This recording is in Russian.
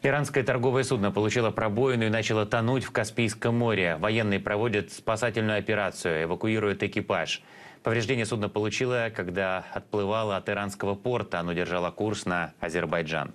Иранское торговое судно получило пробоину и начало тонуть в Каспийском море. Военные проводят спасательную операцию, эвакуируют экипаж. Повреждение судно получило, когда отплывало от иранского порта. Оно держало курс на Азербайджан.